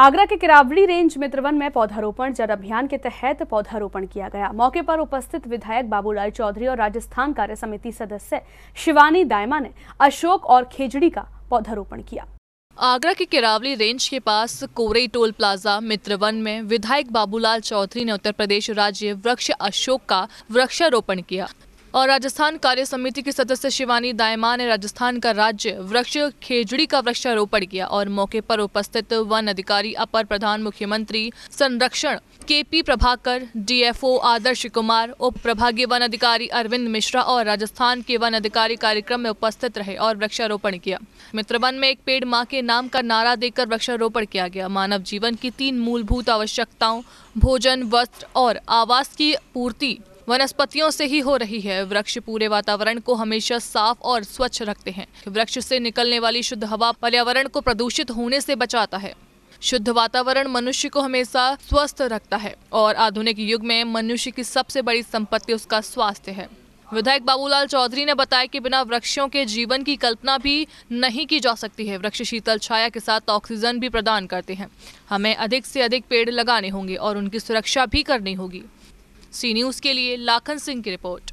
आगरा के किरावली रेंज त्रिवन में पौधारोपण जन अभियान के तहत पौधारोपण किया गया मौके पर उपस्थित विधायक बाबूलाल चौधरी और राजस्थान कार्य समिति सदस्य शिवानी दायमा ने अशोक और खेजड़ी का पौधारोपण किया आगरा के किरावली रेंज के पास कोरई टोल प्लाजा मित्रवन में विधायक बाबूलाल चौधरी ने उत्तर प्रदेश राज्य वृक्ष अशोक का वृक्षारोपण किया और राजस्थान कार्य समिति की सदस्य शिवानी दायमा ने राजस्थान का राज्य वृक्ष खेजड़ी का वृक्षारोपण किया और मौके पर उपस्थित वन अधिकारी अपर प्रधान मुख्यमंत्री संरक्षण K P Prabhakar DFO Adarsh Kumar उप प्रभागीय वन अधिकारी अरविंद मिश्रा और राजस्थान के वन अधिकारी कार्यक्रम में उपस्थित रहे और वृक्षारोपण किया मित्र वन में एक पेड़ माँ के नाम का नारा देकर वृक्षारोपण किया गया मानव जीवन की तीन मूलभूत आवश्यकताओं भोजन वस्त्र और आवास की पूर्ति वनस्पतियों से ही हो रही है वृक्ष पूरे वातावरण को हमेशा साफ और स्वच्छ रखते हैं वृक्ष से निकलने वाली शुद्ध हवा पर्यावरण को प्रदूषित होने से बचाता है शुद्ध वातावरण मनुष्य को हमेशा स्वस्थ रखता है और आधुनिक युग में मनुष्य की सबसे बड़ी संपत्ति उसका स्वास्थ्य है विधायक बाबूलाल चौधरी ने बताया कि बिना वृक्षों के जीवन की कल्पना भी नहीं की जा सकती है वृक्ष शीतल छाया के साथ ऑक्सीजन भी प्रदान करते हैं हमें अधिक से अधिक पेड़ लगाने होंगे और उनकी सुरक्षा भी करनी होगी सी न्यूज़ के लिए लाखन सिंह की रिपोर्ट